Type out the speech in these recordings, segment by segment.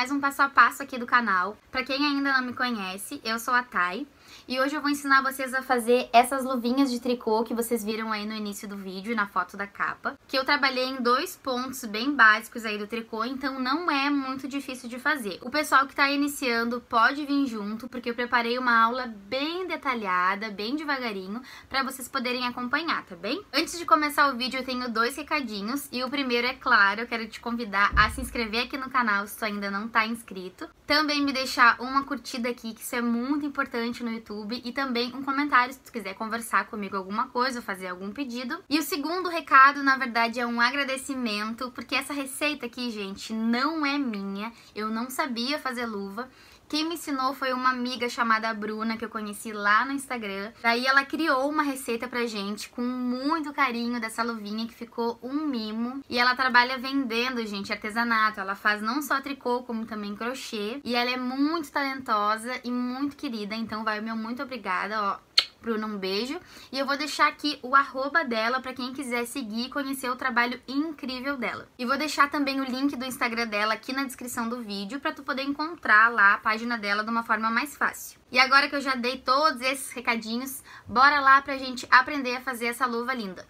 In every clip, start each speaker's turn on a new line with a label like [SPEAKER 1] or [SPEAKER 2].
[SPEAKER 1] mais um passo a passo aqui do canal. Para quem ainda não me conhece, eu sou a Thay e hoje eu vou ensinar vocês a fazer essas luvinhas de tricô que vocês viram aí no início do vídeo na foto da capa, que eu trabalhei em dois pontos bem básicos aí do tricô, então não é muito difícil de fazer. O pessoal que tá iniciando pode vir junto, porque eu preparei uma aula bem detalhada, bem devagarinho, para vocês poderem acompanhar, tá bem? Antes de começar o vídeo, eu tenho dois recadinhos, e o primeiro é claro, eu quero te convidar a se inscrever aqui no canal se tu ainda não tá inscrito. Também me deixar uma curtida aqui, que isso é muito importante no YouTube, YouTube e também um comentário se tu quiser conversar comigo alguma coisa, fazer algum pedido. E o segundo recado, na verdade, é um agradecimento, porque essa receita aqui, gente, não é minha. Eu não sabia fazer luva. Quem me ensinou foi uma amiga chamada Bruna, que eu conheci lá no Instagram. Daí ela criou uma receita pra gente com muito carinho dessa luvinha que ficou um mimo. E ela trabalha vendendo, gente, artesanato. Ela faz não só tricô, como também crochê. E ela é muito talentosa e muito querida, então vai o meu muito obrigada, ó. Bruna, um beijo. E eu vou deixar aqui o arroba dela para quem quiser seguir e conhecer o trabalho incrível dela. E vou deixar também o link do Instagram dela aqui na descrição do vídeo para tu poder encontrar lá a página dela de uma forma mais fácil. E agora que eu já dei todos esses recadinhos, bora lá pra gente aprender a fazer essa luva linda.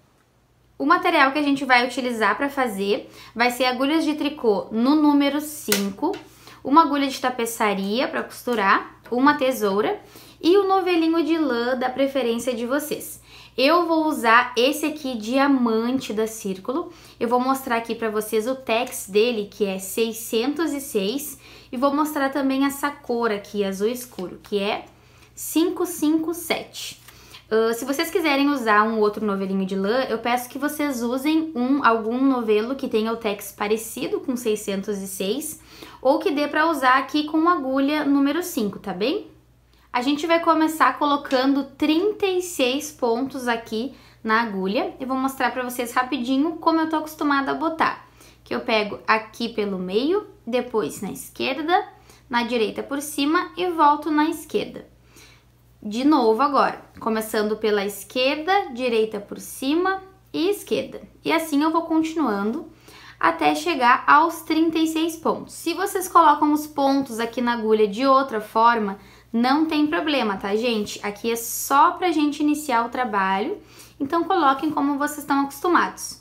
[SPEAKER 1] O material que a gente vai utilizar para fazer vai ser agulhas de tricô no número 5, uma agulha de tapeçaria para costurar, uma tesoura e o novelinho de lã da preferência de vocês. Eu vou usar esse aqui, diamante da Círculo. Eu vou mostrar aqui para vocês o tex dele, que é 606. E vou mostrar também essa cor aqui, azul escuro, que é 557. Uh, ah, se vocês quiserem usar um outro novelinho de lã, eu peço que vocês usem um algum novelo que tenha o tex parecido com 606 ou que dê para usar aqui com agulha número 5, tá bem? A gente vai começar colocando 36 pontos aqui na agulha. Eu vou mostrar pra vocês rapidinho como eu tô acostumada a botar. Que eu pego aqui pelo meio, depois na esquerda, na direita por cima e volto na esquerda. De novo agora, começando pela esquerda, direita por cima e esquerda. E assim eu vou continuando até chegar aos 36 pontos. Se vocês colocam os pontos aqui na agulha de outra forma, não tem problema, tá, gente? Aqui é só pra gente iniciar o trabalho, então coloquem como vocês estão acostumados,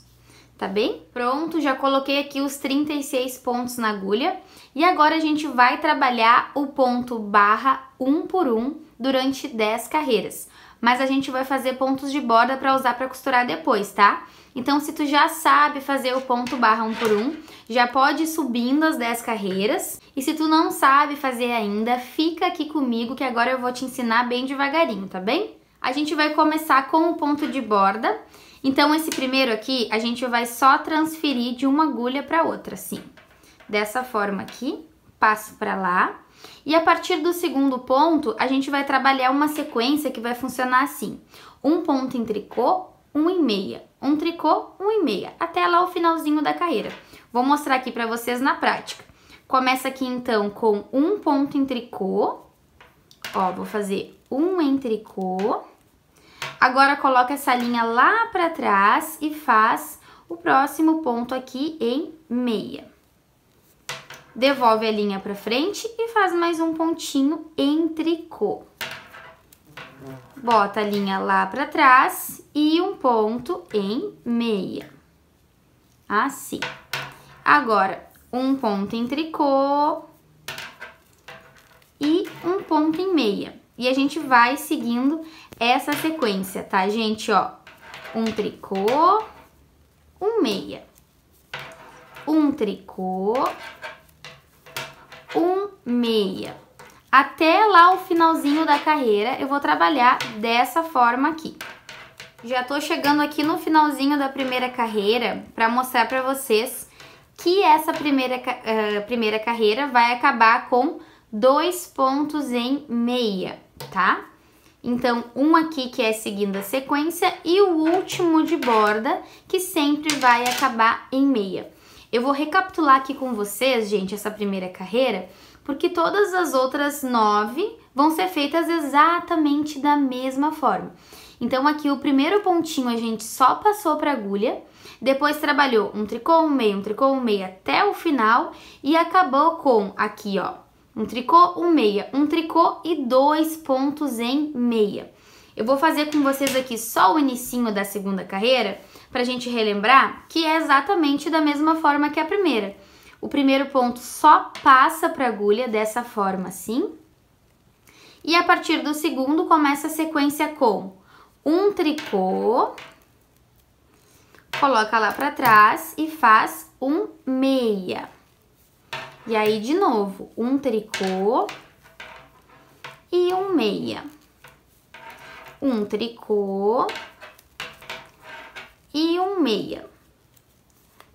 [SPEAKER 1] tá bem? Pronto, já coloquei aqui os 36 pontos na agulha e agora a gente vai trabalhar o ponto barra um por um durante 10 carreiras. Mas a gente vai fazer pontos de borda para usar para costurar depois, tá? Então, se tu já sabe fazer o ponto barra um por um, já pode ir subindo as 10 carreiras. E se tu não sabe fazer ainda, fica aqui comigo que agora eu vou te ensinar bem devagarinho, tá bem? A gente vai começar com o ponto de borda. Então, esse primeiro aqui, a gente vai só transferir de uma agulha para outra, assim. Dessa forma aqui, passo para lá. E a partir do segundo ponto, a gente vai trabalhar uma sequência que vai funcionar assim. Um ponto em tricô, um em meia um tricô, um meia, até lá o finalzinho da carreira. Vou mostrar aqui para vocês na prática. Começa aqui então com um ponto em tricô, ó, vou fazer um em tricô. Agora coloca essa linha lá para trás e faz o próximo ponto aqui em meia. Devolve a linha para frente e faz mais um pontinho em tricô. Bota a linha lá pra trás e um ponto em meia. Assim. Agora, um ponto em tricô e um ponto em meia. E a gente vai seguindo essa sequência, tá, gente? Ó, um tricô, um meia, um tricô, um meia até lá o finalzinho da carreira, eu vou trabalhar dessa forma aqui. Já tô chegando aqui no finalzinho da primeira carreira para mostrar para vocês que essa primeira, uh, primeira carreira vai acabar com dois pontos em meia, tá? Então, um aqui que é seguindo a sequência e o último de borda, que sempre vai acabar em meia. Eu vou recapitular aqui com vocês, gente, essa primeira carreira, porque todas as outras nove vão ser feitas exatamente da mesma forma. Então aqui o primeiro pontinho a gente só passou para agulha, depois trabalhou um tricô, um meio, um tricô, um meio até o final e acabou com aqui, ó, um tricô, um meia, um tricô e dois pontos em meia. Eu vou fazer com vocês aqui só o inicinho da segunda carreira, pra gente relembrar que é exatamente da mesma forma que a primeira. O primeiro ponto só passa para a agulha dessa forma assim. E a partir do segundo começa a sequência com um tricô, coloca lá para trás e faz um meia. E aí de novo, um tricô e um meia. Um tricô e um meia,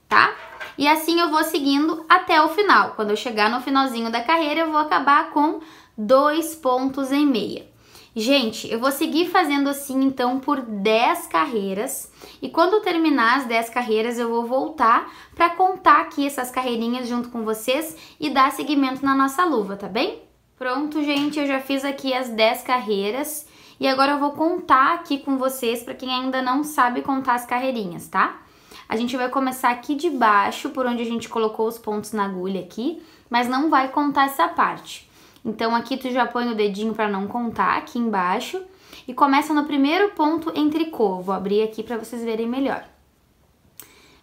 [SPEAKER 1] tá? E assim eu vou seguindo até o final. Quando eu chegar no finalzinho da carreira, eu vou acabar com dois pontos e meia. Gente, eu vou seguir fazendo assim então por 10 carreiras e quando terminar as 10 carreiras eu vou voltar para contar aqui essas carreirinhas junto com vocês e dar seguimento na nossa luva, tá bem? Pronto, gente, eu já fiz aqui as 10 carreiras e agora eu vou contar aqui com vocês para quem ainda não sabe contar as carreirinhas, tá? A gente vai começar aqui de baixo, por onde a gente colocou os pontos na agulha aqui, mas não vai contar essa parte. Então aqui tu já põe o dedinho para não contar, aqui embaixo, e começa no primeiro ponto entre cor. Vou abrir aqui para vocês verem melhor.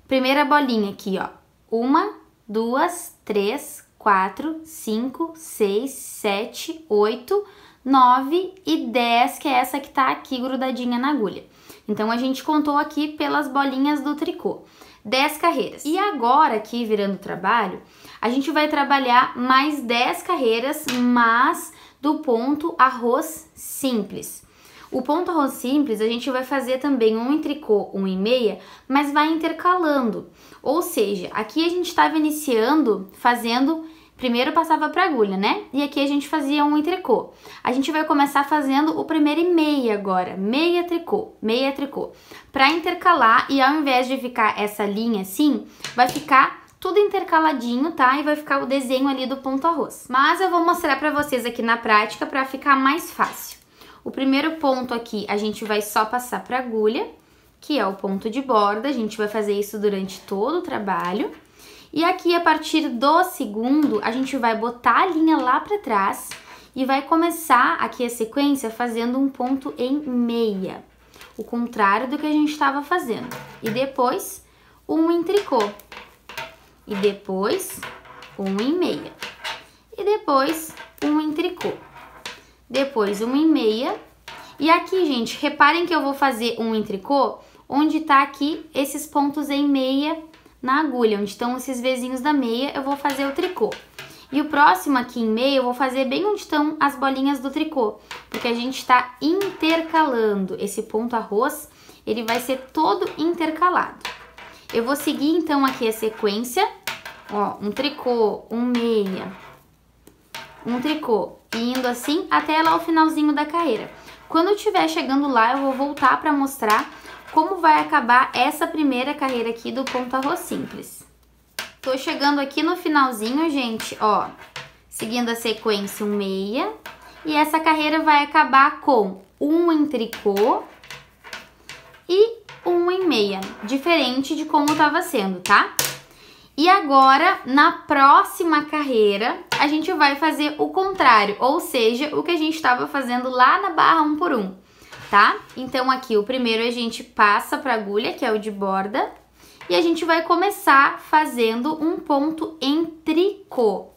[SPEAKER 1] Primeira bolinha aqui, ó. Uma, duas, três, quatro, cinco, seis, sete, oito, nove e dez, que é essa que tá aqui grudadinha na agulha. Então a gente contou aqui pelas bolinhas do tricô. 10 carreiras. E agora, aqui virando trabalho, a gente vai trabalhar mais 10 carreiras, mas do ponto arroz simples. O ponto arroz simples a gente vai fazer também um em tricô, um em meia, mas vai intercalando. Ou seja, aqui a gente estava iniciando fazendo Primeiro passava para agulha, né? E aqui a gente fazia um tricô. A gente vai começar fazendo o primeiro e meia agora, meia tricô, meia tricô. Para intercalar e ao invés de ficar essa linha assim, vai ficar tudo intercaladinho, tá? E vai ficar o desenho ali do ponto arroz. Mas eu vou mostrar para vocês aqui na prática para ficar mais fácil. O primeiro ponto aqui, a gente vai só passar para agulha, que é o ponto de borda. A gente vai fazer isso durante todo o trabalho. E aqui, a partir do segundo, a gente vai botar a linha lá para trás e vai começar aqui a sequência fazendo um ponto em meia, o contrário do que a gente estava fazendo. E depois, um em tricô. E depois, um em meia. E depois, um em tricô. Depois, um em meia. E aqui, gente, reparem que eu vou fazer um em tricô, onde tá aqui esses pontos em meia na agulha, onde estão esses vizinhos da meia, eu vou fazer o tricô. E o próximo aqui em meio, eu vou fazer bem onde estão as bolinhas do tricô, porque a gente está intercalando. Esse ponto arroz, ele vai ser todo intercalado. Eu vou seguir, então, aqui a sequência, ó, um tricô, um meia, um tricô, indo assim até lá o finalzinho da carreira. Quando eu estiver chegando lá, eu vou voltar para mostrar como vai acabar essa primeira carreira aqui do ponta rô simples. Tô chegando aqui no finalzinho, gente, ó, seguindo a sequência um meia, e essa carreira vai acabar com um em tricô e um em meia, diferente de como tava sendo, tá? E agora, na próxima carreira, a gente vai fazer o contrário, ou seja, o que a gente estava fazendo lá na barra um por um tá? Então aqui o primeiro a gente passa para agulha, que é o de borda, e a gente vai começar fazendo um ponto em tricô,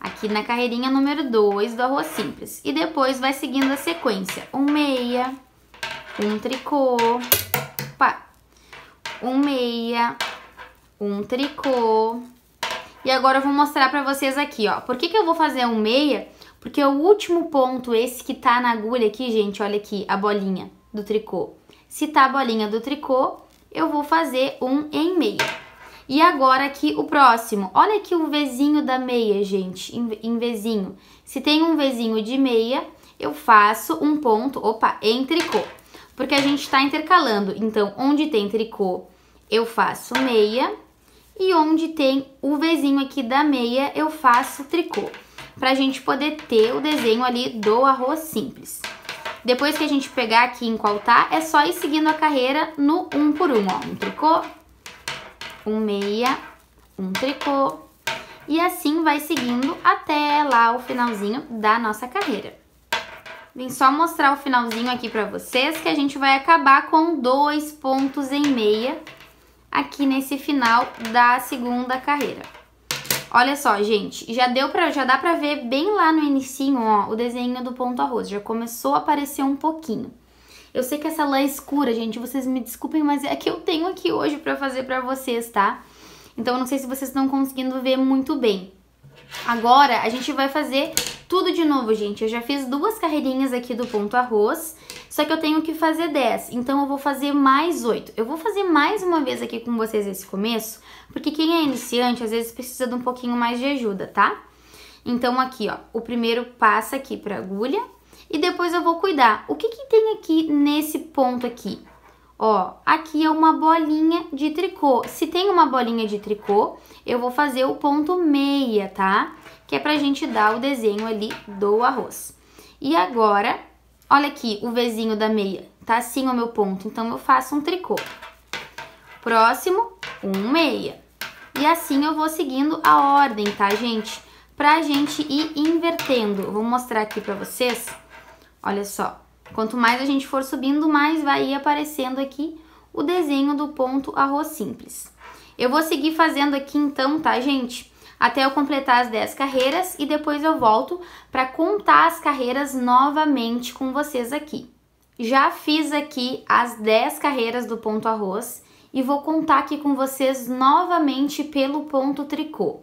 [SPEAKER 1] aqui na carreirinha número 2 do arroz simples. E depois vai seguindo a sequência, um meia, um tricô, opa, um meia, um tricô. E agora eu vou mostrar pra vocês aqui, ó, por que que eu vou fazer um meia? Porque o último ponto, esse que tá na agulha aqui, gente, olha aqui, a bolinha do tricô. Se tá a bolinha do tricô, eu vou fazer um em meia. E agora aqui o próximo. Olha aqui o vizinho da meia, gente, em vizinho. Se tem um vizinho de meia, eu faço um ponto, opa, em tricô. Porque a gente tá intercalando. Então, onde tem tricô, eu faço meia. E onde tem o vizinho aqui da meia, eu faço tricô pra gente poder ter o desenho ali do arroz simples. Depois que a gente pegar aqui qual tá, é só ir seguindo a carreira no um por um, ó. Um tricô, um meia, um tricô. E assim vai seguindo até lá o finalzinho da nossa carreira. Vim só mostrar o finalzinho aqui pra vocês, que a gente vai acabar com dois pontos em meia aqui nesse final da segunda carreira. Olha só, gente, já deu pra, já dá pra ver bem lá no inicinho, ó, o desenho do ponto arroz, já começou a aparecer um pouquinho. Eu sei que essa lã é escura, gente, vocês me desculpem, mas é a que eu tenho aqui hoje pra fazer pra vocês, tá? Então eu não sei se vocês estão conseguindo ver muito bem. Agora a gente vai fazer tudo de novo, gente. Eu já fiz duas carreirinhas aqui do ponto arroz, só que eu tenho que fazer 10, então eu vou fazer mais 8. Eu vou fazer mais uma vez aqui com vocês esse começo, porque quem é iniciante às vezes precisa de um pouquinho mais de ajuda, tá? Então aqui, ó, o primeiro passa aqui pra agulha e depois eu vou cuidar. O que que tem aqui nesse ponto aqui? Ó, aqui é uma bolinha de tricô. Se tem uma bolinha de tricô, eu vou fazer o ponto meia, tá? que é pra gente dar o desenho ali do arroz. E agora, olha aqui, o vezinho da meia, tá assim o meu ponto, então eu faço um tricô. Próximo, um meia. E assim eu vou seguindo a ordem, tá, gente? Pra gente ir invertendo. vou mostrar aqui pra vocês. Olha só. Quanto mais a gente for subindo, mais vai aparecendo aqui o desenho do ponto arroz simples. Eu vou seguir fazendo aqui então, tá, gente? até eu completar as 10 carreiras e depois eu volto para contar as carreiras novamente com vocês aqui. Já fiz aqui as 10 carreiras do ponto arroz e vou contar aqui com vocês novamente pelo ponto tricô.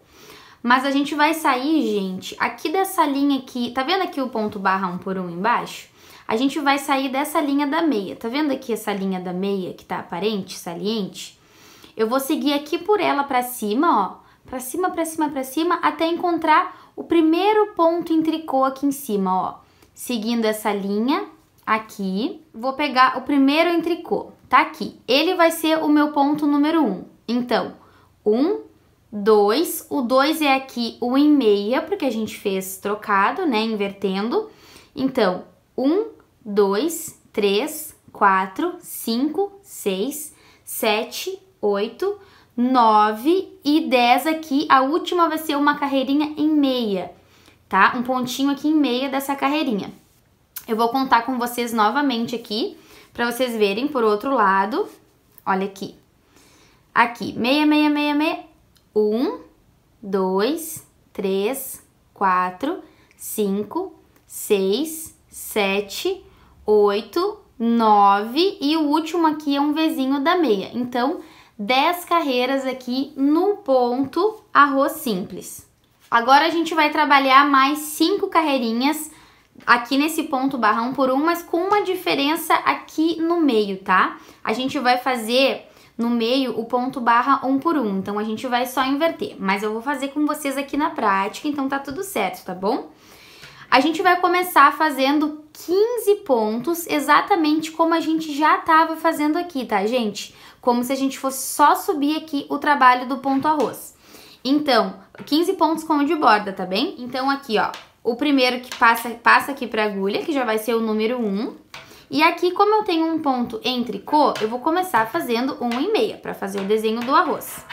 [SPEAKER 1] Mas a gente vai sair, gente, aqui dessa linha aqui, tá vendo aqui o ponto barra um por um embaixo? A gente vai sair dessa linha da meia, tá vendo aqui essa linha da meia que tá aparente, saliente? Eu vou seguir aqui por ela pra cima, ó, para cima, para cima, para cima, até encontrar o primeiro ponto em tricô aqui em cima, ó. Seguindo essa linha aqui, vou pegar o primeiro em tricô, tá aqui. Ele vai ser o meu ponto número um. Então, um, dois, o dois é aqui o um em meia, porque a gente fez trocado, né, invertendo. Então, um, dois, três, quatro, cinco, seis, sete, oito, 9 e 10 aqui. A última vai ser uma carreirinha em meia, tá? Um pontinho aqui em meia dessa carreirinha. Eu vou contar com vocês novamente aqui, para vocês verem por outro lado. Olha aqui. Aqui, meia, meia, meia, meia. Um, dois, três, quatro, cinco, seis, sete, oito, nove. E o último aqui é um vizinho da meia. Então, 10 carreiras aqui no ponto arroz simples. Agora a gente vai trabalhar mais 5 carreirinhas aqui nesse ponto barrão por um, mas com uma diferença aqui no meio, tá? A gente vai fazer no meio o ponto barra um por um, então a gente vai só inverter, mas eu vou fazer com vocês aqui na prática, então tá tudo certo, tá bom? A gente vai começar fazendo 15 pontos, exatamente como a gente já estava fazendo aqui, tá, gente? como se a gente fosse só subir aqui o trabalho do ponto arroz. Então, 15 pontos como de borda, tá bem? Então, aqui, ó, o primeiro que passa, passa aqui pra agulha, que já vai ser o número 1. E aqui, como eu tenho um ponto em tricô, eu vou começar fazendo um e meia para fazer o desenho do arroz.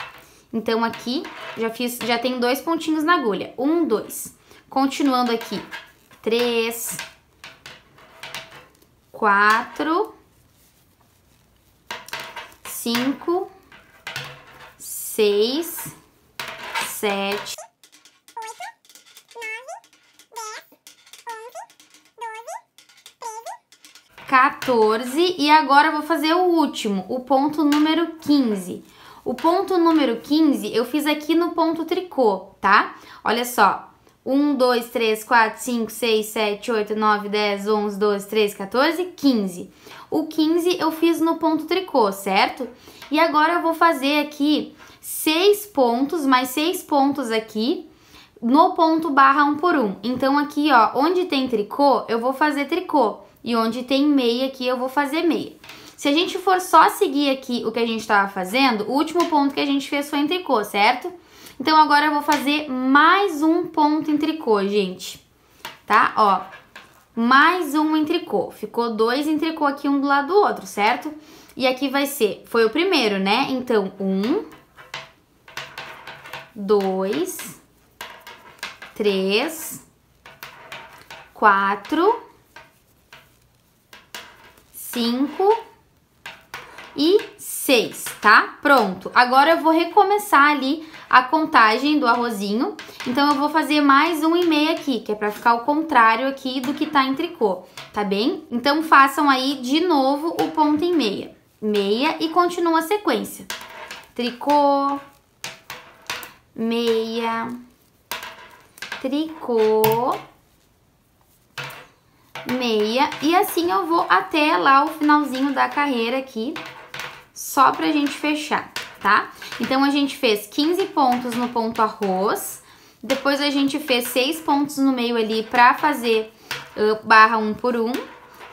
[SPEAKER 1] Então, aqui, já fiz, já tem dois pontinhos na agulha. Um, dois. Continuando aqui, três, quatro cinco, seis, sete. 14 e agora vou fazer o último, o ponto número 15. O ponto número 15 eu fiz aqui no ponto tricô, tá? Olha só, 1, 2, 3, 4, 5, 6, 7, 8, 9, 10, 11, 12, 13, 14, 15. O 15 eu fiz no ponto tricô, certo? E agora eu vou fazer aqui 6 pontos, mais 6 pontos aqui, no ponto barra 1 por 1. Então aqui, ó, onde tem tricô, eu vou fazer tricô. E onde tem meia aqui, eu vou fazer meia. Se a gente for só seguir aqui o que a gente tava fazendo, o último ponto que a gente fez foi em tricô, certo? Então agora eu vou fazer mais um ponto em tricô, gente. Tá? Ó, mais um em tricô. Ficou dois em tricô aqui um do lado do outro, certo? E aqui vai ser, foi o primeiro, né? Então, um, dois, três, quatro, cinco e seis, tá? Pronto. Agora eu vou recomeçar ali a contagem do arrozinho. Então, eu vou fazer mais um e meio aqui, que é pra ficar o contrário aqui do que tá em tricô, tá bem? Então, façam aí de novo o ponto em meia. Meia e continua a sequência. Tricô, meia, tricô, meia. E assim eu vou até lá o finalzinho da carreira aqui, só pra gente fechar tá? Então, a gente fez 15 pontos no ponto arroz, depois a gente fez 6 pontos no meio ali pra fazer uh, barra 1 um por 1, um,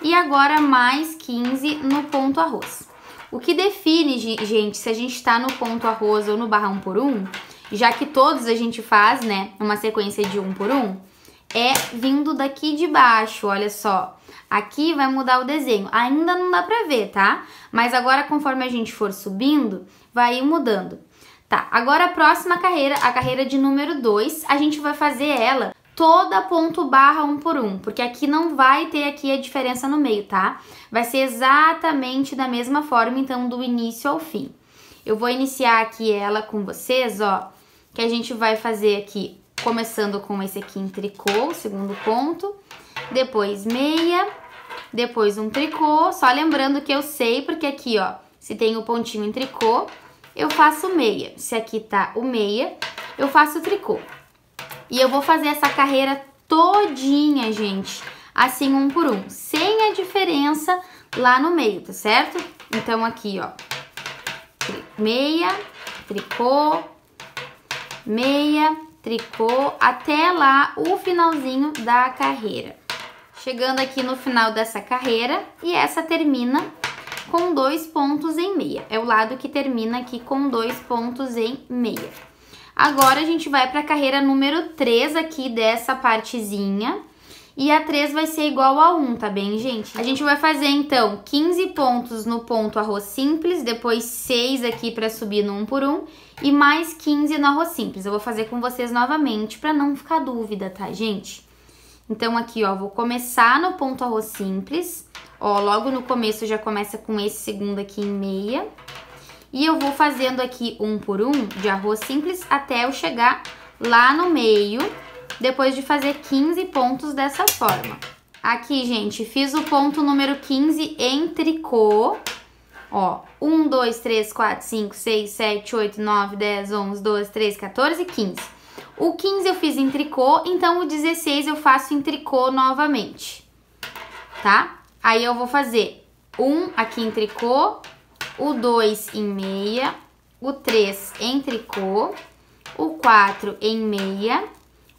[SPEAKER 1] e agora mais 15 no ponto arroz. O que define, gente, se a gente tá no ponto arroz ou no barra 1 um por 1, um, já que todos a gente faz, né, uma sequência de 1 um por 1, um, é vindo daqui de baixo, olha só. Aqui vai mudar o desenho. Ainda não dá pra ver, tá? Mas agora, conforme a gente for subindo, vai mudando. Tá, agora a próxima carreira, a carreira de número 2, a gente vai fazer ela toda ponto barra um por um, porque aqui não vai ter aqui a diferença no meio, tá? Vai ser exatamente da mesma forma, então, do início ao fim. Eu vou iniciar aqui ela com vocês, ó, que a gente vai fazer aqui, começando com esse aqui em tricô, segundo ponto, depois meia, depois um tricô, só lembrando que eu sei, porque aqui, ó, se tem o pontinho em tricô, eu faço meia. Se aqui tá o meia, eu faço tricô. E eu vou fazer essa carreira todinha, gente, assim um por um, sem a diferença lá no meio, tá certo? Então aqui, ó, meia, tricô, meia, tricô, até lá o finalzinho da carreira. Chegando aqui no final dessa carreira, e essa termina com dois pontos em meia. É o lado que termina aqui com dois pontos em meia. Agora, a gente vai para a carreira número 3 aqui dessa partezinha. E a 3 vai ser igual a 1, tá bem, gente? A gente vai fazer, então, 15 pontos no ponto arroz simples, depois 6 aqui para subir no 1 por 1 e mais 15 no arroz simples. Eu vou fazer com vocês novamente para não ficar dúvida, tá, gente? Então, aqui, ó, vou começar no ponto arroz simples, Ó, logo no começo já começa com esse segundo aqui em meia. E eu vou fazendo aqui um por um de arroz simples até eu chegar lá no meio, depois de fazer 15 pontos dessa forma. Aqui, gente, fiz o ponto número 15 em tricô. Ó, 1, 2, 3, 4, 5, 6, 7, 8, 9, 10, 11, 12, 13, 14, 15. O 15 eu fiz em tricô, então o 16 eu faço em tricô novamente, tá? Tá? Aí eu vou fazer um aqui em tricô, o dois em meia, o três em tricô, o quatro em meia,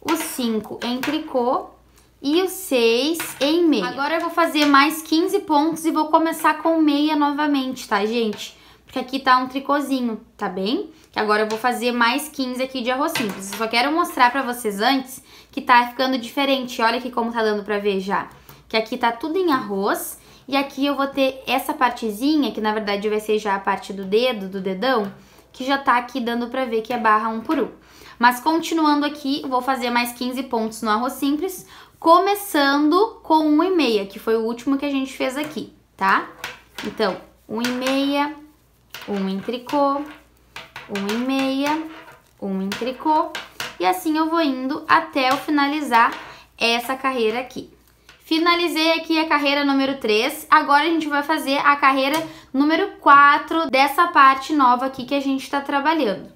[SPEAKER 1] o cinco em tricô e o seis em meia. Agora eu vou fazer mais 15 pontos e vou começar com meia novamente, tá, gente? Porque aqui tá um tricôzinho, tá bem? Que agora eu vou fazer mais 15 aqui de arroz simples. Eu só quero mostrar pra vocês antes que tá ficando diferente. Olha aqui como tá dando pra ver já que aqui tá tudo em arroz. E aqui eu vou ter essa partezinha, que na verdade vai ser já a parte do dedo, do dedão, que já tá aqui dando pra ver que é barra um por um. Mas continuando aqui, vou fazer mais 15 pontos no arroz simples, começando com 1,5, que foi o último que a gente fez aqui, tá? Então, 1,5, 1 em tricô, 1,5, 1 em tricô, e assim eu vou indo até eu finalizar essa carreira aqui. Finalizei aqui a carreira número 3, agora a gente vai fazer a carreira número 4 dessa parte nova aqui que a gente está trabalhando.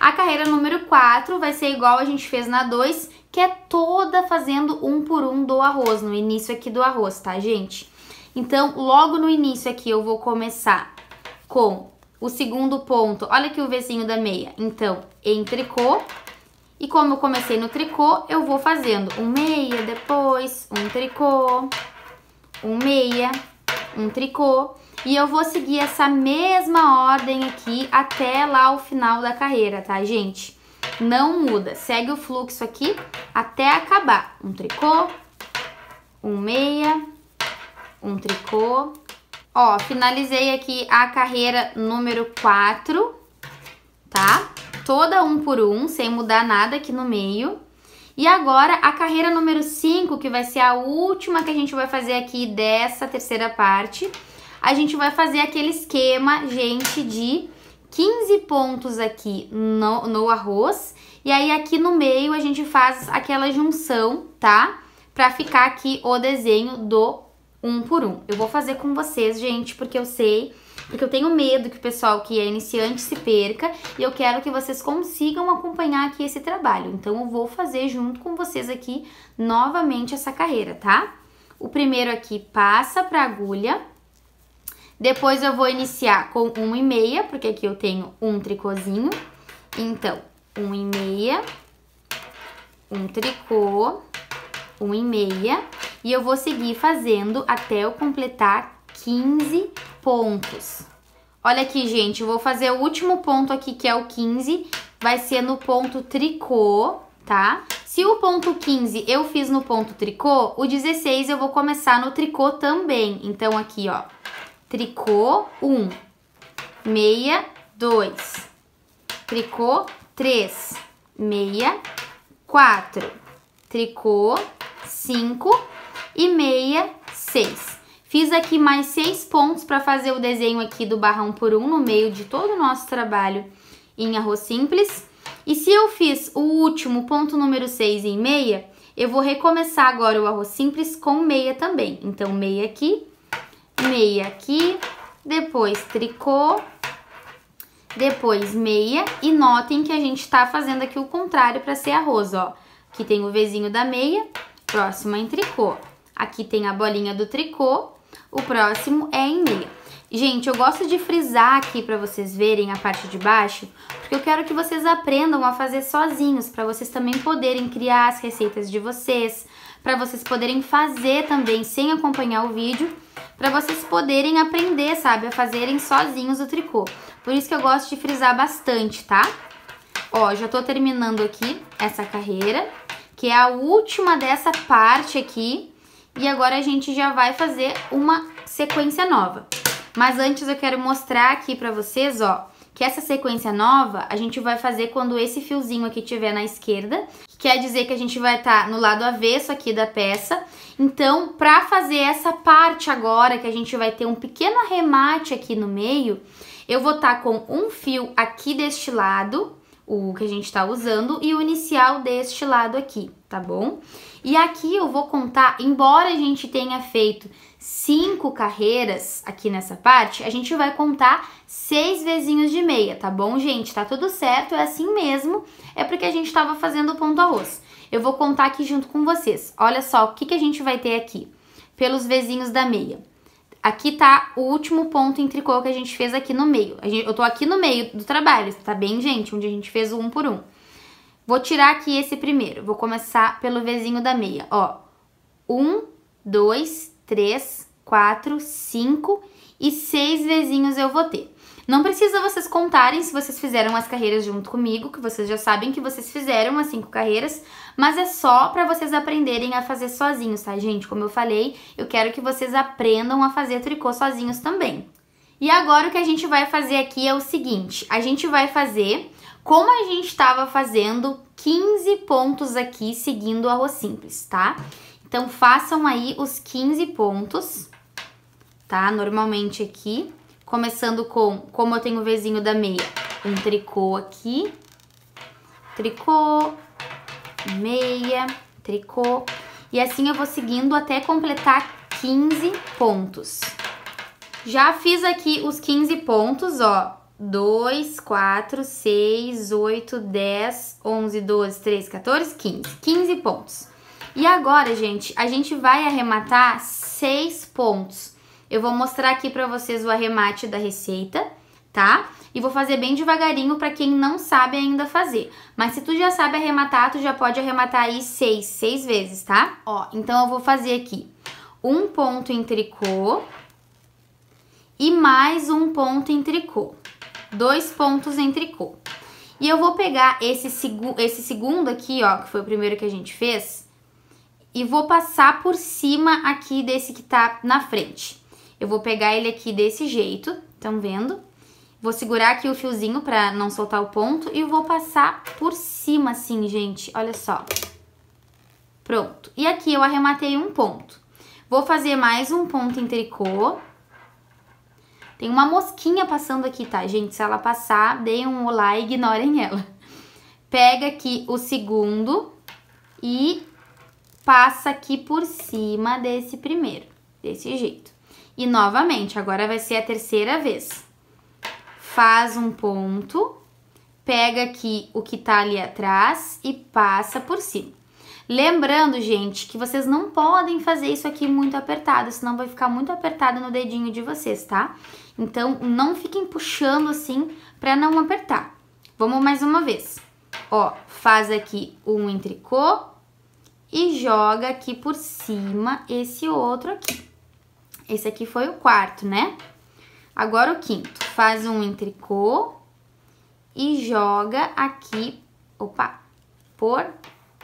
[SPEAKER 1] A carreira número 4 vai ser igual a gente fez na 2, que é toda fazendo um por um do arroz, no início aqui do arroz, tá, gente? Então, logo no início aqui eu vou começar com o segundo ponto. Olha aqui o vizinho da meia. Então, tricô. E como eu comecei no tricô, eu vou fazendo um meia, depois um tricô, um meia, um tricô. E eu vou seguir essa mesma ordem aqui até lá o final da carreira, tá, gente? Não muda, segue o fluxo aqui até acabar. Um tricô, um meia, um tricô. Ó, finalizei aqui a carreira número 4, tá? Tá? toda um por um, sem mudar nada aqui no meio. E agora a carreira número 5, que vai ser a última que a gente vai fazer aqui dessa terceira parte, a gente vai fazer aquele esquema, gente, de 15 pontos aqui no, no arroz. E aí aqui no meio a gente faz aquela junção, tá? Pra ficar aqui o desenho do um por um. Eu vou fazer com vocês, gente, porque eu sei porque eu tenho medo que o pessoal que é iniciante se perca e eu quero que vocês consigam acompanhar aqui esse trabalho. Então eu vou fazer junto com vocês aqui novamente essa carreira, tá? O primeiro aqui passa para agulha. Depois eu vou iniciar com um e meia, porque aqui eu tenho um tricôzinho. Então, um e meia, um tricô, um e meia, e eu vou seguir fazendo até eu completar 15 pontos. Olha aqui, gente, eu vou fazer o último ponto aqui, que é o 15, vai ser no ponto tricô, tá? Se o ponto 15 eu fiz no ponto tricô, o 16 eu vou começar no tricô também. Então, aqui, ó, tricô 1, meia 2, tricô 3, meia 4, tricô 5 e meia 6. Fiz aqui mais seis pontos para fazer o desenho aqui do barrão por um no meio de todo o nosso trabalho em arroz simples. E se eu fiz o último ponto número 6 em meia, eu vou recomeçar agora o arroz simples com meia também. Então, meia aqui, meia aqui, depois tricô, depois meia. E notem que a gente tá fazendo aqui o contrário para ser arroz, ó. Aqui tem o vizinho da meia, próxima em tricô. Aqui tem a bolinha do tricô o próximo é em meia. Gente, eu gosto de frisar aqui para vocês verem a parte de baixo, porque eu quero que vocês aprendam a fazer sozinhos, para vocês também poderem criar as receitas de vocês, para vocês poderem fazer também sem acompanhar o vídeo, para vocês poderem aprender, sabe, a fazerem sozinhos o tricô. Por isso que eu gosto de frisar bastante, tá? Ó, já tô terminando aqui essa carreira, que é a última dessa parte aqui, e agora a gente já vai fazer uma sequência nova. Mas antes eu quero mostrar aqui pra vocês, ó, que essa sequência nova a gente vai fazer quando esse fiozinho aqui tiver na esquerda, que quer dizer que a gente vai estar tá no lado avesso aqui da peça. Então, para fazer essa parte agora, que a gente vai ter um pequeno arremate aqui no meio, eu vou estar tá com um fio aqui deste lado o que a gente está usando e o inicial deste lado aqui, tá bom? E aqui eu vou contar, embora a gente tenha feito cinco carreiras aqui nessa parte, a gente vai contar seis vezinhos de meia, tá bom, gente? Tá tudo certo, é assim mesmo, é porque a gente estava fazendo o ponto arroz. Eu vou contar aqui junto com vocês. Olha só o que, que a gente vai ter aqui pelos vezinhos da meia. Aqui tá o último ponto em tricô que a gente fez aqui no meio. Gente, eu tô aqui no meio do trabalho, tá bem, gente? Onde a gente fez o um por um. Vou tirar aqui esse primeiro. Vou começar pelo vizinho da meia, ó. Um, dois, três, quatro, cinco e seis vizinhos eu vou ter. Não precisa vocês contarem se vocês fizeram as carreiras junto comigo, que vocês já sabem que vocês fizeram as cinco carreiras, mas é só para vocês aprenderem a fazer sozinhos, tá, gente? Como eu falei, eu quero que vocês aprendam a fazer tricô sozinhos também. E agora o que a gente vai fazer aqui é o seguinte, a gente vai fazer como a gente estava fazendo 15 pontos aqui seguindo a rua simples, tá? Então façam aí os 15 pontos, tá? Normalmente aqui Começando com, como eu tenho o vizinho da meia, um tricô aqui, tricô, meia, tricô. E assim eu vou seguindo até completar 15 pontos. Já fiz aqui os 15 pontos, ó. 2, 4, 6, 8, 10, 11, 12, 13, 14, 15. 15 pontos. E agora, gente, a gente vai arrematar 6 pontos eu vou mostrar aqui para vocês o arremate da receita, tá? E vou fazer bem devagarinho para quem não sabe ainda fazer. Mas se tu já sabe arrematar, tu já pode arrematar aí seis, seis vezes, tá? Ó, então eu vou fazer aqui um ponto em tricô e mais um ponto em tricô. Dois pontos em tricô. E eu vou pegar esse, segu esse segundo aqui, ó, que foi o primeiro que a gente fez, e vou passar por cima aqui desse que tá na frente. Eu vou pegar ele aqui desse jeito, estão vendo? Vou segurar aqui o fiozinho pra não soltar o ponto e vou passar por cima assim, gente. Olha só. Pronto. E aqui eu arrematei um ponto. Vou fazer mais um ponto em tricô. Tem uma mosquinha passando aqui, tá, gente? Se ela passar, deem um olá e ignorem ela. Pega aqui o segundo e passa aqui por cima desse primeiro, desse jeito. E novamente, agora vai ser a terceira vez. Faz um ponto, pega aqui o que tá ali atrás e passa por cima. Lembrando, gente, que vocês não podem fazer isso aqui muito apertado, senão vai ficar muito apertado no dedinho de vocês, tá? Então, não fiquem puxando assim para não apertar. Vamos mais uma vez. Ó, faz aqui um tricô e joga aqui por cima esse outro aqui. Esse aqui foi o quarto, né? Agora o quinto. Faz um tricô e joga aqui, opa, por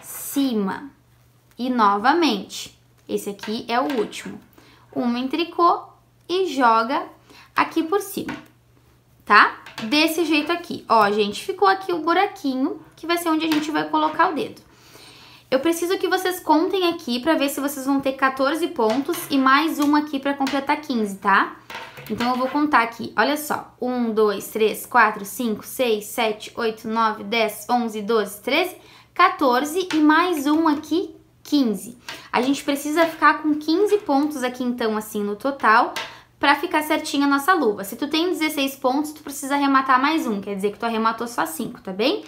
[SPEAKER 1] cima. E novamente, esse aqui é o último. um em tricô e joga aqui por cima, tá? Desse jeito aqui. Ó, gente, ficou aqui o buraquinho, que vai ser onde a gente vai colocar o dedo. Eu preciso que vocês contem aqui pra ver se vocês vão ter 14 pontos e mais um aqui pra completar 15, tá? Então, eu vou contar aqui. Olha só. 1, 2, 3, 4, 5, 6, 7, 8, 9, 10, 11, 12, 13, 14 e mais um aqui, 15. A gente precisa ficar com 15 pontos aqui, então, assim, no total, pra ficar certinha a nossa luva. Se tu tem 16 pontos, tu precisa arrematar mais um, quer dizer que tu arrematou só 5, tá bem?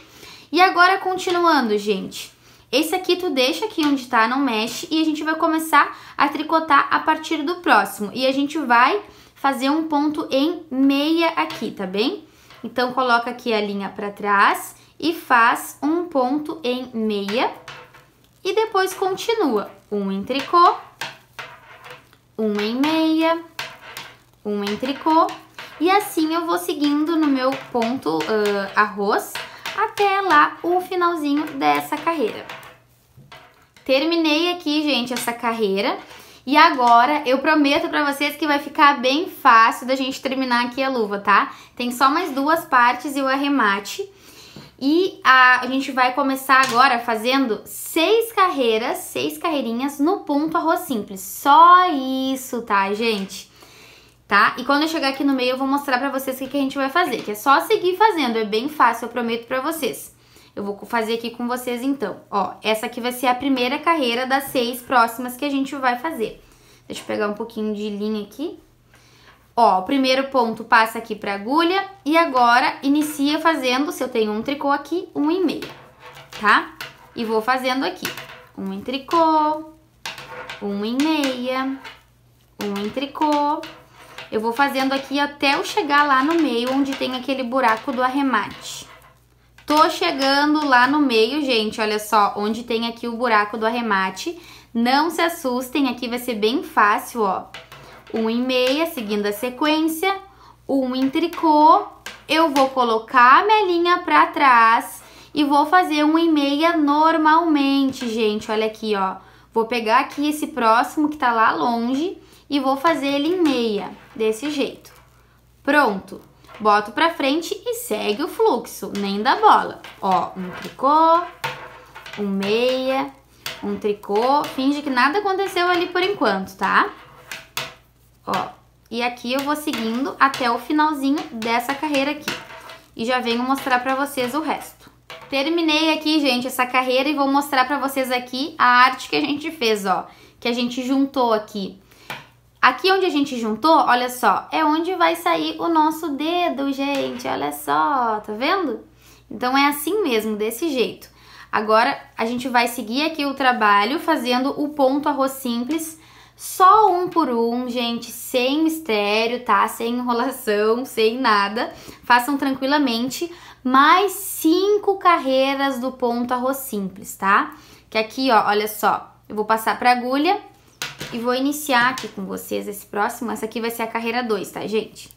[SPEAKER 1] E agora, continuando, gente. Esse aqui tu deixa aqui onde tá, não mexe, e a gente vai começar a tricotar a partir do próximo. E a gente vai fazer um ponto em meia aqui, tá bem? Então, coloca aqui a linha pra trás e faz um ponto em meia. E depois continua um em tricô, um em meia, um em tricô. E assim eu vou seguindo no meu ponto uh, arroz até lá o finalzinho dessa carreira. Terminei aqui, gente, essa carreira. E agora eu prometo pra vocês que vai ficar bem fácil da gente terminar aqui a luva, tá? Tem só mais duas partes e o arremate. E a, a gente vai começar agora fazendo seis carreiras, seis carreirinhas no ponto arroz simples. Só isso, tá, gente? Tá? E quando eu chegar aqui no meio, eu vou mostrar pra vocês o que, que a gente vai fazer, que é só seguir fazendo, é bem fácil, eu prometo pra vocês. Eu vou fazer aqui com vocês então. Ó, essa aqui vai ser a primeira carreira das seis próximas que a gente vai fazer. Deixa eu pegar um pouquinho de linha aqui. Ó, o primeiro ponto passa aqui pra agulha e agora inicia fazendo, se eu tenho um tricô aqui, um e meia, tá? E vou fazendo aqui, um em tricô, um em meia, um em tricô. Eu vou fazendo aqui até eu chegar lá no meio, onde tem aquele buraco do arremate. Tô chegando lá no meio, gente, olha só, onde tem aqui o buraco do arremate. Não se assustem, aqui vai ser bem fácil, ó. Um em meia, seguindo a sequência, um em tricô, eu vou colocar a minha linha pra trás e vou fazer um em meia normalmente, gente, olha aqui, ó. Vou pegar aqui esse próximo que tá lá longe e vou fazer ele em meia, desse jeito. Pronto! boto pra frente e segue o fluxo, nem da bola. Ó, um tricô, um meia, um tricô, finge que nada aconteceu ali por enquanto, tá? Ó, e aqui eu vou seguindo até o finalzinho dessa carreira aqui. E já venho mostrar pra vocês o resto. Terminei aqui, gente, essa carreira e vou mostrar pra vocês aqui a arte que a gente fez, ó. Que a gente juntou aqui Aqui onde a gente juntou, olha só, é onde vai sair o nosso dedo, gente. Olha só, tá vendo? Então é assim mesmo, desse jeito. Agora a gente vai seguir aqui o trabalho fazendo o ponto arroz simples, só um por um, gente, sem mistério, tá? Sem enrolação, sem nada. Façam tranquilamente mais cinco carreiras do ponto arroz simples, tá? Que aqui, ó, olha só, eu vou passar pra agulha e vou iniciar aqui com vocês esse próximo. Essa aqui vai ser a carreira 2, tá, gente?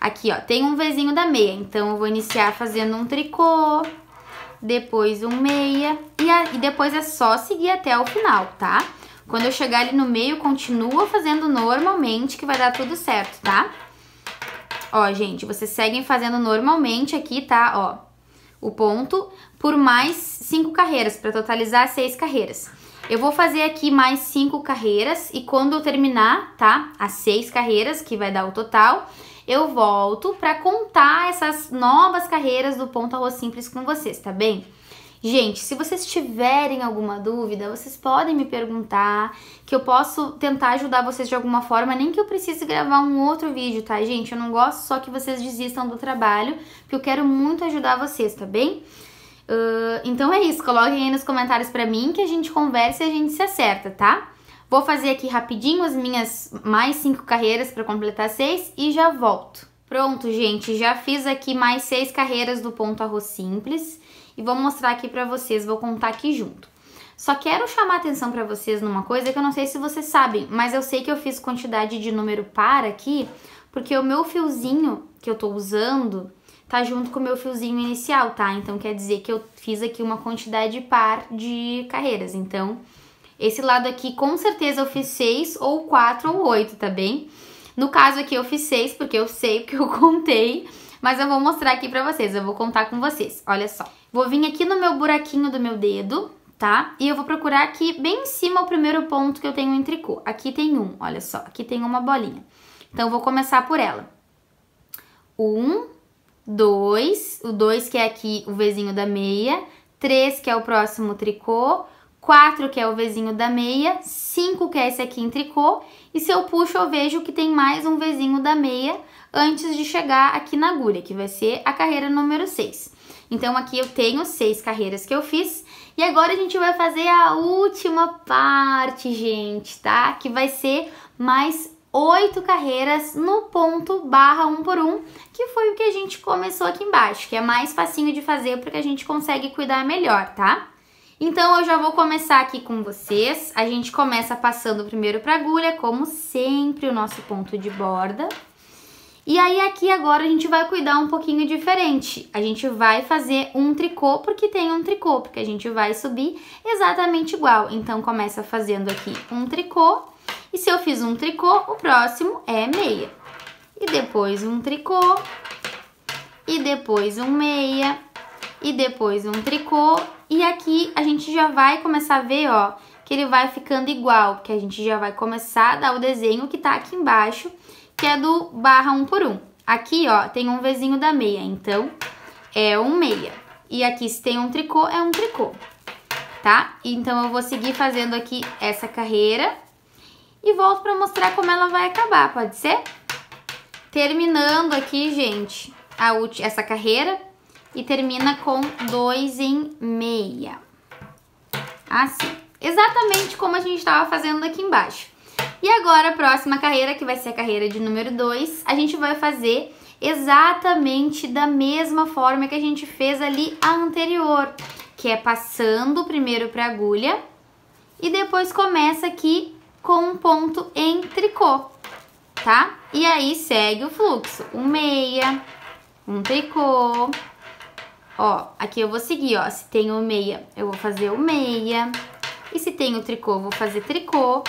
[SPEAKER 1] Aqui, ó, tem um vizinho da meia. Então, eu vou iniciar fazendo um tricô, depois um meia. E, a, e depois é só seguir até o final, tá? Quando eu chegar ali no meio, continua fazendo normalmente que vai dar tudo certo, tá? Ó, gente, vocês seguem fazendo normalmente aqui, tá? Ó, o ponto por mais cinco carreiras, para totalizar seis carreiras. Eu vou fazer aqui mais cinco carreiras e quando eu terminar, tá? As seis carreiras, que vai dar o total, eu volto para contar essas novas carreiras do ponto arroz simples com vocês, tá bem? Gente, se vocês tiverem alguma dúvida, vocês podem me perguntar, que eu posso tentar ajudar vocês de alguma forma, nem que eu precise gravar um outro vídeo, tá, gente? Eu não gosto só que vocês desistam do trabalho, porque eu quero muito ajudar vocês, tá bem? Uh, então é isso, coloquem aí nos comentários para mim que a gente conversa e a gente se acerta, tá? Vou fazer aqui rapidinho as minhas mais cinco carreiras para completar seis e já volto. Pronto, gente, já fiz aqui mais seis carreiras do ponto arroz simples e vou mostrar aqui para vocês, vou contar aqui junto. Só quero chamar atenção para vocês numa coisa que eu não sei se vocês sabem, mas eu sei que eu fiz quantidade de número par aqui, porque o meu fiozinho que eu tô usando tá junto com o meu fiozinho inicial, tá? Então quer dizer que eu fiz aqui uma quantidade par de carreiras. Então, esse lado aqui com certeza eu fiz seis ou quatro ou oito tá bem? No caso aqui eu fiz seis porque eu sei o que eu contei, mas eu vou mostrar aqui pra vocês, eu vou contar com vocês, olha só. Vou vir aqui no meu buraquinho do meu dedo, tá? E eu vou procurar aqui bem em cima o primeiro ponto que eu tenho em tricô. Aqui tem um, olha só, aqui tem uma bolinha. Então, eu vou começar por ela. Um, 2, o 2 que é aqui o vizinho da meia, 3 que é o próximo tricô, 4 que é o vizinho da meia, 5 que é esse aqui em tricô, e se eu puxo eu vejo que tem mais um vizinho da meia antes de chegar aqui na agulha, que vai ser a carreira número 6. Então aqui eu tenho seis carreiras que eu fiz e agora a gente vai fazer a última parte, gente, tá? Que vai ser mais oito carreiras no ponto barra um por um, que foi o que a gente começou aqui embaixo, que é mais facinho de fazer porque a gente consegue cuidar melhor, tá? Então eu já vou começar aqui com vocês. A gente começa passando primeiro para agulha, como sempre, o nosso ponto de borda. E aí aqui agora a gente vai cuidar um pouquinho diferente. A gente vai fazer um tricô porque tem um tricô, porque a gente vai subir exatamente igual. Então começa fazendo aqui um tricô e se eu fiz um tricô, o próximo é meia. E depois um tricô, e depois um meia, e depois um tricô. E aqui a gente já vai começar a ver, ó, que ele vai ficando igual, porque a gente já vai começar a dar o desenho que tá aqui embaixo, que é do barra um por um. Aqui, ó, tem um vizinho da meia, então é um meia. E aqui, se tem um tricô, é um tricô, tá? Então, eu vou seguir fazendo aqui essa carreira e volto para mostrar como ela vai acabar, pode ser? Terminando aqui, gente, a essa carreira e termina com dois em meia. Assim, exatamente como a gente estava fazendo aqui embaixo. E agora a próxima carreira, que vai ser a carreira de número 2, a gente vai fazer exatamente da mesma forma que a gente fez ali a anterior, que é passando primeiro para agulha e depois começa aqui com um ponto em tricô, tá? E aí segue o fluxo, um meia, um tricô, ó, aqui eu vou seguir, ó, se tem o meia, eu vou fazer o meia, e se tem o tricô, eu vou fazer tricô,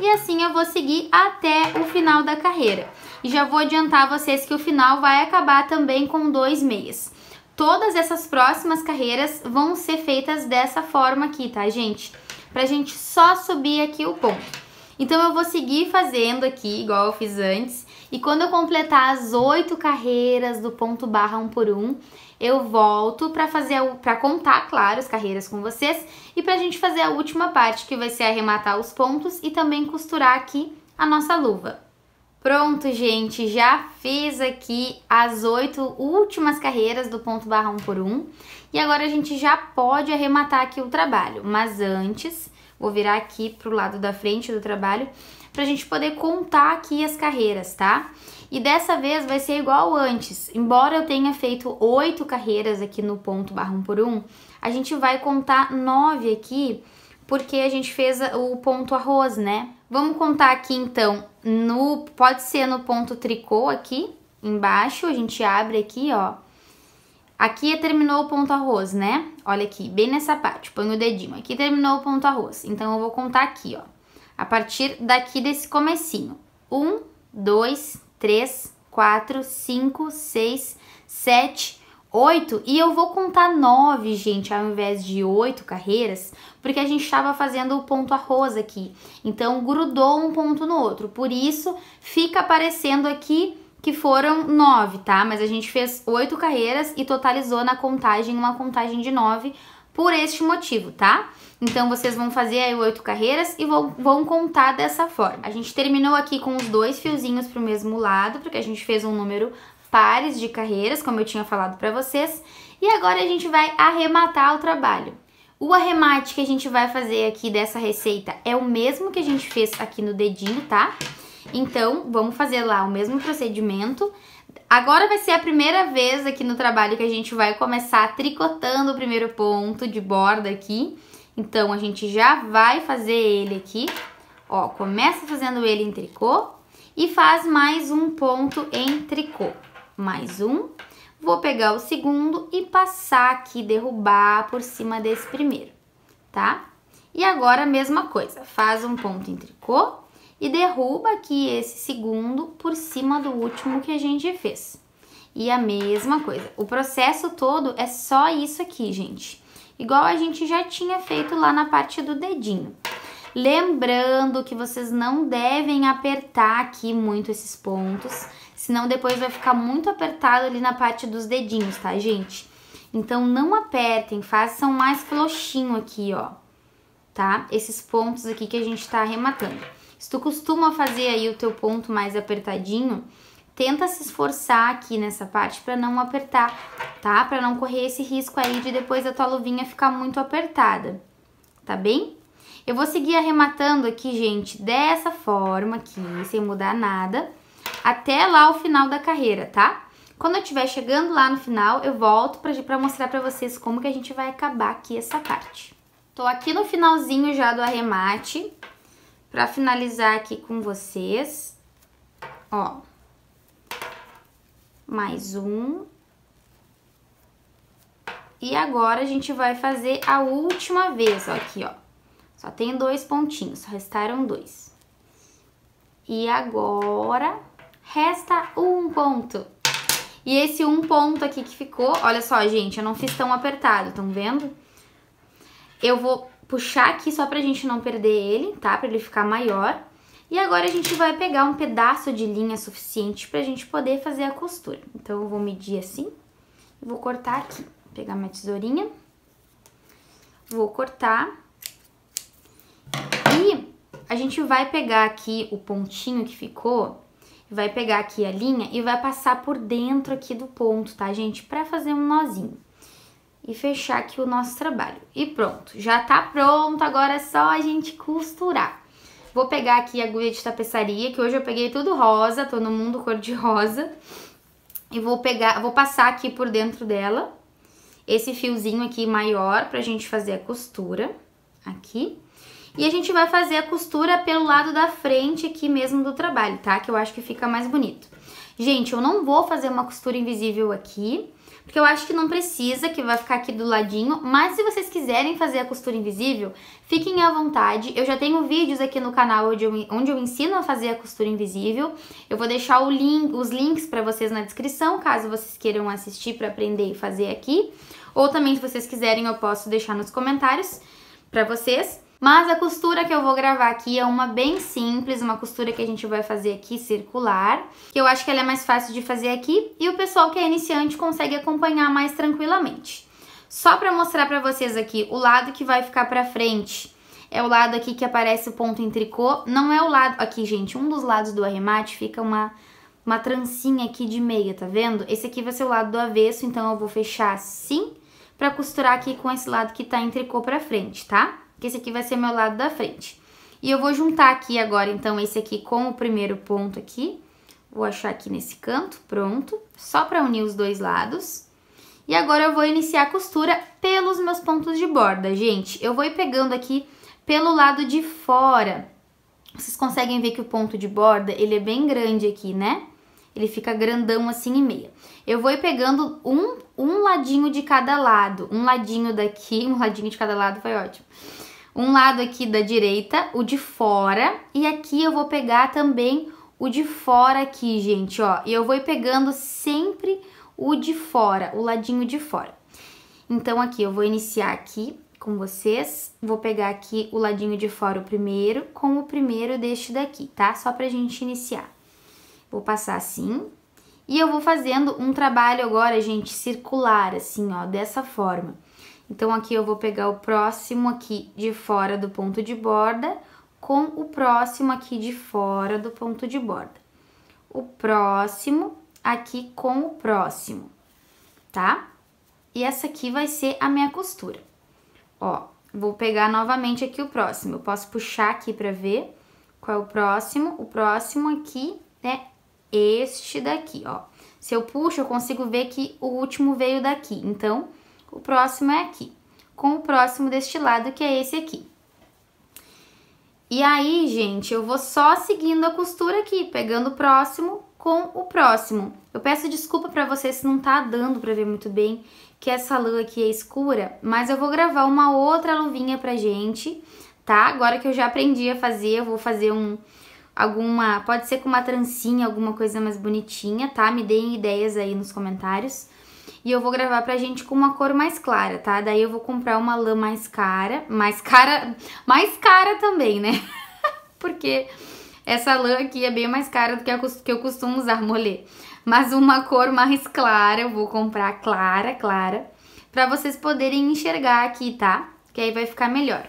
[SPEAKER 1] e assim eu vou seguir até o final da carreira. E já vou adiantar vocês que o final vai acabar também com dois meias. Todas essas próximas carreiras vão ser feitas dessa forma aqui, tá, gente? Pra gente só subir aqui o ponto. Então eu vou seguir fazendo aqui, igual eu fiz antes, e quando eu completar as oito carreiras do ponto barra um por um, eu volto para fazer para contar, claro, as carreiras com vocês e para a gente fazer a última parte que vai ser arrematar os pontos e também costurar aqui a nossa luva. Pronto, gente, já fiz aqui as oito últimas carreiras do ponto barra um por um e agora a gente já pode arrematar aqui o trabalho, mas antes Vou virar aqui para o lado da frente do trabalho para a gente poder contar aqui as carreiras, tá? E dessa vez vai ser igual antes. Embora eu tenha feito oito carreiras aqui no ponto barra um por um, a gente vai contar nove aqui porque a gente fez o ponto arroz, né? Vamos contar aqui então, no pode ser no ponto tricô aqui embaixo, a gente abre aqui, ó, Aqui terminou o ponto arroz, né? Olha aqui, bem nessa parte, põe o dedinho. Aqui terminou o ponto arroz. Então, eu vou contar aqui, ó. A partir daqui desse comecinho. Um, dois, três, quatro, cinco, seis, sete, oito. E eu vou contar nove, gente, ao invés de oito carreiras, porque a gente estava fazendo o ponto arroz aqui. Então, grudou um ponto no outro. Por isso, fica aparecendo aqui que foram nove, tá? Mas a gente fez oito carreiras e totalizou na contagem uma contagem de nove por este motivo, tá? Então vocês vão fazer aí oito carreiras e vão, vão contar dessa forma. A gente terminou aqui com os dois fiozinhos pro mesmo lado, porque a gente fez um número pares de carreiras, como eu tinha falado para vocês. E agora a gente vai arrematar o trabalho. O arremate que a gente vai fazer aqui dessa receita é o mesmo que a gente fez aqui no dedinho, tá? Então, vamos fazer lá o mesmo procedimento. Agora vai ser a primeira vez aqui no trabalho que a gente vai começar tricotando o primeiro ponto de borda aqui. Então, a gente já vai fazer ele aqui. Ó, começa fazendo ele em tricô e faz mais um ponto em tricô. Mais um. Vou pegar o segundo e passar aqui, derrubar por cima desse primeiro, tá? E agora a mesma coisa. Faz um ponto em tricô e derruba aqui esse segundo por cima do último que a gente fez. E a mesma coisa, o processo todo é só isso aqui, gente. Igual a gente já tinha feito lá na parte do dedinho. Lembrando que vocês não devem apertar aqui muito esses pontos, senão depois vai ficar muito apertado ali na parte dos dedinhos, tá, gente? Então não apertem, façam mais frouxinho aqui, ó, tá? Esses pontos aqui que a gente tá arrematando. Se tu costuma fazer aí o teu ponto mais apertadinho, tenta se esforçar aqui nessa parte para não apertar, tá? Para não correr esse risco aí de depois a tua luvinha ficar muito apertada, tá bem? Eu vou seguir arrematando aqui, gente, dessa forma aqui, sem mudar nada, até lá o final da carreira, tá? Quando eu estiver chegando lá no final, eu volto para mostrar para vocês como que a gente vai acabar aqui essa parte. Tô aqui no finalzinho já do arremate, para finalizar aqui com vocês, ó, mais um. E agora a gente vai fazer a última vez, ó, aqui, ó. Só tem dois pontinhos, restaram dois. E agora resta um ponto. E esse um ponto aqui que ficou, olha só, gente, eu não fiz tão apertado, estão vendo? Eu vou puxar aqui só pra gente não perder ele, tá? Pra ele ficar maior. E agora a gente vai pegar um pedaço de linha suficiente pra gente poder fazer a costura. Então eu vou medir assim vou cortar aqui. Vou pegar minha tesourinha, vou cortar. E a gente vai pegar aqui o pontinho que ficou, vai pegar aqui a linha e vai passar por dentro aqui do ponto, tá, gente? Pra fazer um nozinho e fechar aqui o nosso trabalho. E pronto, já tá pronto, agora é só a gente costurar. Vou pegar aqui a agulha de tapeçaria, que hoje eu peguei tudo rosa, tô no mundo cor de rosa. E vou pegar, vou passar aqui por dentro dela esse fiozinho aqui maior pra gente fazer a costura aqui. E a gente vai fazer a costura pelo lado da frente aqui mesmo do trabalho, tá? Que eu acho que fica mais bonito. Gente, eu não vou fazer uma costura invisível aqui, porque eu acho que não precisa, que vai ficar aqui do ladinho, mas se vocês quiserem fazer a costura invisível, fiquem à vontade. Eu já tenho vídeos aqui no canal onde eu, onde eu ensino a fazer a costura invisível. Eu vou deixar link, os links para vocês na descrição, caso vocês queiram assistir para aprender e fazer aqui. Ou também, se vocês quiserem, eu posso deixar nos comentários para vocês. Mas a costura que eu vou gravar aqui é uma bem simples, uma costura que a gente vai fazer aqui circular, que eu acho que ela é mais fácil de fazer aqui e o pessoal que é iniciante consegue acompanhar mais tranquilamente. Só para mostrar para vocês aqui, o lado que vai ficar para frente é o lado aqui que aparece o ponto em tricô, não é o lado... Aqui, gente, um dos lados do arremate fica uma, uma trancinha aqui de meia, tá vendo? Esse aqui vai ser o lado do avesso, então eu vou fechar assim para costurar aqui com esse lado que tá em tricô para frente, tá? que esse aqui vai ser meu lado da frente. E eu vou juntar aqui agora, então, esse aqui com o primeiro ponto aqui. Vou achar aqui nesse canto, pronto, só para unir os dois lados. E agora eu vou iniciar a costura pelos meus pontos de borda, gente. Eu vou ir pegando aqui pelo lado de fora. Vocês conseguem ver que o ponto de borda, ele é bem grande aqui, né? Ele fica grandão assim e meia. Eu vou ir pegando um, um ladinho de cada lado. Um ladinho daqui, um ladinho de cada lado, foi ótimo. Um lado aqui da direita, o de fora, e aqui eu vou pegar também o de fora aqui, gente, ó. E eu vou pegando sempre o de fora, o ladinho de fora. Então aqui eu vou iniciar aqui com vocês, vou pegar aqui o ladinho de fora o primeiro com o primeiro deste daqui, tá? Só pra gente iniciar. Vou passar assim, e eu vou fazendo um trabalho agora, gente, circular, assim, ó, dessa forma. Então, aqui eu vou pegar o próximo aqui de fora do ponto de borda com o próximo aqui de fora do ponto de borda. O próximo aqui com o próximo, tá? E essa aqui vai ser a minha costura. Ó, vou pegar novamente aqui o próximo. Eu posso puxar aqui pra ver qual é o próximo. O próximo aqui é este daqui, ó. Se eu puxo, eu consigo ver que o último veio daqui. Então, o próximo é aqui, com o próximo deste lado, que é esse aqui. E aí, gente, eu vou só seguindo a costura aqui, pegando o próximo com o próximo. Eu peço desculpa pra vocês se não tá dando pra ver muito bem que essa lã aqui é escura, mas eu vou gravar uma outra luvinha pra gente, tá? Agora que eu já aprendi a fazer, eu vou fazer um alguma, pode ser com uma trancinha, alguma coisa mais bonitinha, tá? Me deem ideias aí nos comentários. E eu vou gravar pra gente com uma cor mais clara, tá? Daí eu vou comprar uma lã mais cara, mais cara, mais cara também, né? Porque essa lã aqui é bem mais cara do que, a, que eu costumo usar molê. Mas uma cor mais clara, eu vou comprar clara, clara, pra vocês poderem enxergar aqui, tá? Que aí vai ficar melhor.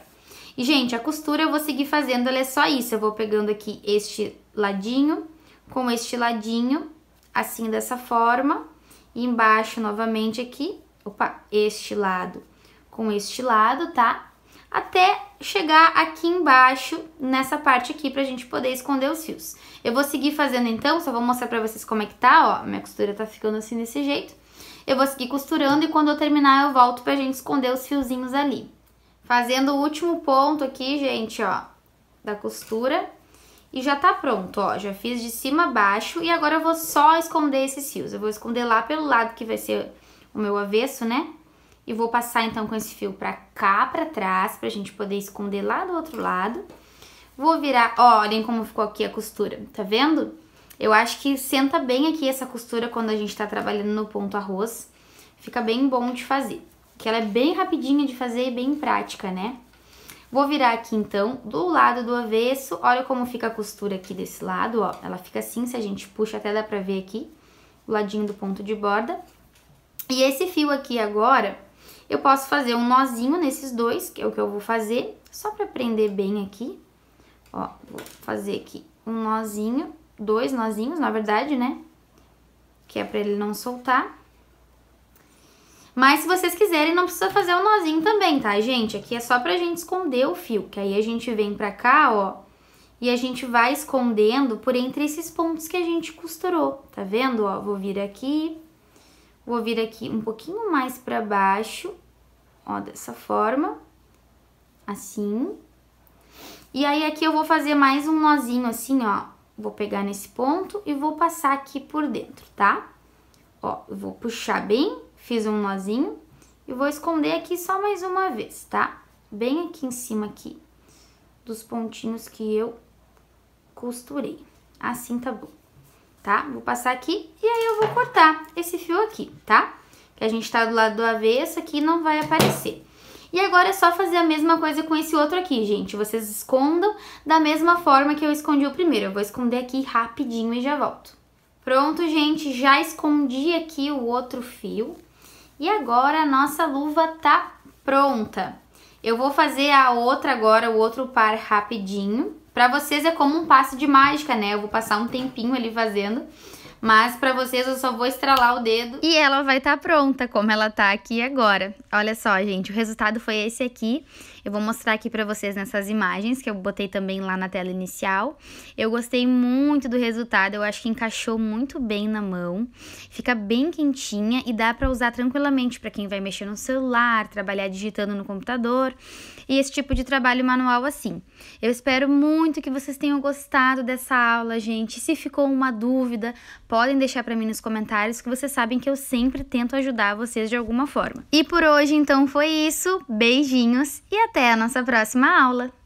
[SPEAKER 1] E, gente, a costura eu vou seguir fazendo, ela é só isso. Eu vou pegando aqui este ladinho com este ladinho, assim, dessa forma. Embaixo, novamente, aqui, opa, este lado com este lado, tá? Até chegar aqui embaixo, nessa parte aqui, pra gente poder esconder os fios. Eu vou seguir fazendo então, só vou mostrar pra vocês como é que tá, ó. Minha costura tá ficando assim desse jeito. Eu vou seguir costurando e quando eu terminar eu volto pra gente esconder os fiozinhos ali. Fazendo o último ponto aqui, gente, ó, da costura. E já tá pronto, ó, já fiz de cima a baixo e agora eu vou só esconder esses fios. Eu vou esconder lá pelo lado que vai ser o meu avesso, né? E vou passar então com esse fio pra cá, pra trás, pra gente poder esconder lá do outro lado. Vou virar, ó, olhem como ficou aqui a costura, tá vendo? Eu acho que senta bem aqui essa costura quando a gente tá trabalhando no ponto arroz. Fica bem bom de fazer, que ela é bem rapidinha de fazer e bem prática, né? Vou virar aqui então do lado do avesso, olha como fica a costura aqui desse lado, ó, ela fica assim, se a gente puxa até dá pra ver aqui, o ladinho do ponto de borda. E esse fio aqui agora, eu posso fazer um nozinho nesses dois, que é o que eu vou fazer, só pra prender bem aqui, ó, vou fazer aqui um nozinho, dois nozinhos, na verdade, né, que é pra ele não soltar. Mas se vocês quiserem, não precisa fazer o um nozinho também, tá, gente? Aqui é só pra gente esconder o fio, que aí a gente vem pra cá, ó, e a gente vai escondendo por entre esses pontos que a gente costurou, tá vendo? Ó, vou vir aqui, vou vir aqui um pouquinho mais pra baixo, ó, dessa forma, assim. E aí aqui eu vou fazer mais um nozinho assim, ó, vou pegar nesse ponto e vou passar aqui por dentro, tá? Ó, eu vou puxar bem Fiz um nozinho e vou esconder aqui só mais uma vez, tá? Bem aqui em cima aqui dos pontinhos que eu costurei. Assim tá bom, tá? Vou passar aqui e aí eu vou cortar esse fio aqui, tá? Que a gente tá do lado do avesso aqui não vai aparecer. E agora é só fazer a mesma coisa com esse outro aqui, gente. Vocês escondam da mesma forma que eu escondi o primeiro. Eu vou esconder aqui rapidinho e já volto. Pronto, gente, já escondi aqui o outro fio, e agora a nossa luva tá pronta. Eu vou fazer a outra agora, o outro par rapidinho. Pra vocês é como um passe de mágica, né? Eu vou passar um tempinho ali fazendo. Mas para vocês eu só vou estralar o dedo. E ela vai estar tá pronta, como ela tá aqui agora. Olha só, gente, o resultado foi esse aqui. Eu vou mostrar aqui para vocês nessas imagens, que eu botei também lá na tela inicial. Eu gostei muito do resultado, eu acho que encaixou muito bem na mão. Fica bem quentinha e dá para usar tranquilamente para quem vai mexer no celular, trabalhar digitando no computador e esse tipo de trabalho manual assim. Eu espero muito que vocês tenham gostado dessa aula, gente. Se ficou uma dúvida, podem deixar para mim nos comentários, que vocês sabem que eu sempre tento ajudar vocês de alguma forma. E por hoje, então, foi isso. Beijinhos e até a nossa próxima aula!